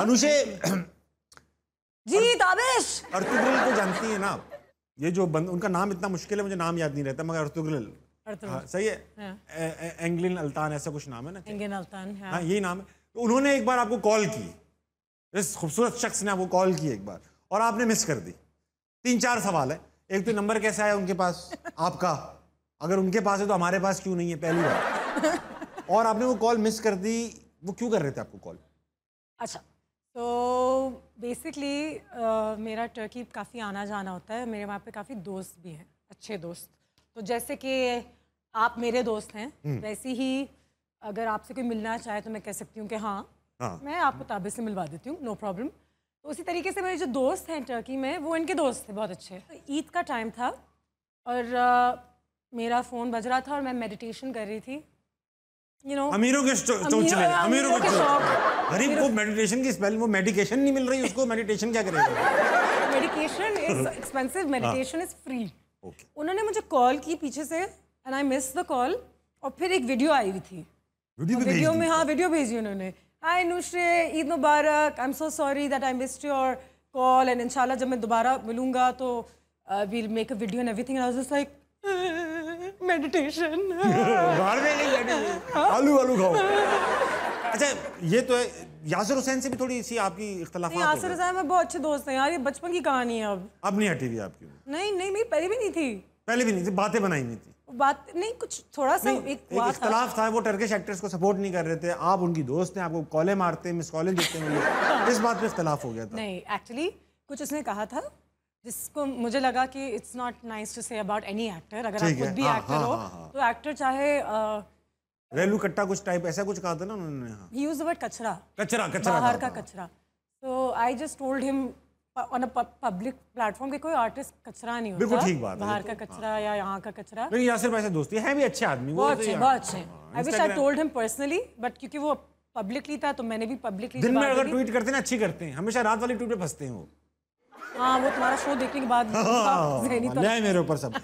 अनुषे जी ताबिश अर्तुग्रल को जानती है ना आप ये जो बंद उनका नाम इतना मुश्किल है मुझे नाम याद नहीं रहता मगर अर्तुग्रल हाँ, सही है हाँ। एंगलिन अल्तान ऐसा कुछ नाम है ना एंगलिन अल्तान हाँ।, हाँ यही नाम है तो उन्होंने एक बार आपको कॉल की इस खूबसूरत शख्स ने आपको कॉल की एक बार और आपने मिस कर दी तीन चार सवाल है एक तो नंबर कैसा है उनके पास आपका अगर उनके पास है तो हमारे पास क्यों नहीं है पहली बार और आपने वो कॉल मिस कर दी वो क्यों कर रहे थे आपको कॉल अच्छा बेसिकली uh, मेरा टर्की काफ़ी आना जाना होता है मेरे वहाँ पे काफ़ी दोस्त भी हैं अच्छे दोस्त तो जैसे कि आप मेरे दोस्त हैं हम्म। वैसे ही अगर आपसे कोई मिलना चाहे तो मैं कह सकती हूँ कि हाँ, हाँ। मैं आपको ताबे से मिलवा देती हूँ नो प्रॉब्लम तो उसी तरीके से मेरे जो दोस्त हैं टर्की में वो इनके दोस्त थे बहुत अच्छे तो ईद का टाइम था और uh, मेरा फ़ोन बज रहा था और मैं मेडिटेशन कर रही थी अमीरों के चले अमीरों के गरीब को मेडिटेशन की स्पेल वो मेडिकेशन नहीं मिल रही उसको मेडिटेशन क्या करेगा medication is expensive meditation is free उन्होंने मुझे कॉल की पीछे से and I miss the call और फिर एक वीडियो आई हुई थी वीडियो, तो वीडियो में हाँ वीडियो भेजी उन्होंने हाय नुशरे ईद मुबारक I am so sorry that I missed your call and इंशाल्लाह जब मैं दोबारा मिलूंगा तो we'll make a video and everything I was like meditation आलू आलू खाओ अच्छा ये तो है यासर हुसैन से भी थोड़ी सी आपकी इख्तलाफ यासर हुसैन में बहुत अच्छे दोस्त हैं यार ये बचपन की कहानी है अब अब नहीं हटी हुई आपकी नहीं नहीं मेरी पहले भी नहीं थी पहले भी नहीं थी बातें बनाई नहीं थी बात नहीं कुछ थोड़ा सा एक, एक हाँ। इख्तलाफ था।, था वो टर्किश एक्टर्स को सपोर्ट नहीं कर रहे थे आप उनकी दोस्त हैं आपको कॉले मारते हैं मिस कॉलेज देते हैं इस बात पे इख्तलाफ हो गया था नहीं एक्चुअली कुछ उसने कहा था जिसको मुझे लगा कि it's not nice to say about any actor अगर आप खुद भी एक्टर हाँ, हाँ, हो तो एक्टर चाहे रेलू कट्टा कुछ टाइप ऐसा कुछ कहा था ना उन्होंने हाँ। कचरा कचरा कचरा हाँ। बाहर का कचरा so I just told him on a public platform के कोई आर्टिस्ट कचरा नहीं होता बिल्कुल ठीक बात बाहर का कचरा या यहाँ का कचरा नहीं यासिर सिर्फ ऐसे दोस्ती है भी अच्छे आदमी तो बहुत अच्छे बहुत अच्छे I wish I told him personally but क्योंकि वो पब्लिकली था तो मैंने भी पब्लिकली दिन में अगर ट्वीट करते हैं अच्छी करते हैं हमेशा रात वाली ट्वीट पे फंसते हैं वो हाँ वो तुम्हारा शो देखने के बाद हाँ, मेरे ऊपर सब